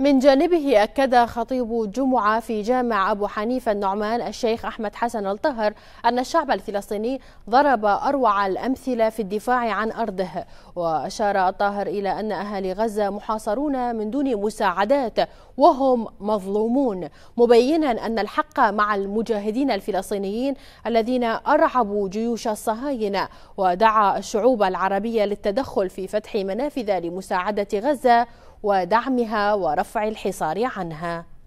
من جانبه أكد خطيب جمعة في جامع أبو حنيفة النعمان الشيخ أحمد حسن الطهر أن الشعب الفلسطيني ضرب أروع الأمثلة في الدفاع عن أرضه وأشار الطاهر إلى أن أهالي غزة محاصرون من دون مساعدات وهم مظلومون مبينا أن الحق مع المجاهدين الفلسطينيين الذين أرعبوا جيوش الصهاينة ودعا الشعوب العربية للتدخل في فتح منافذ لمساعدة غزة ودعمها ورفع الحصار عنها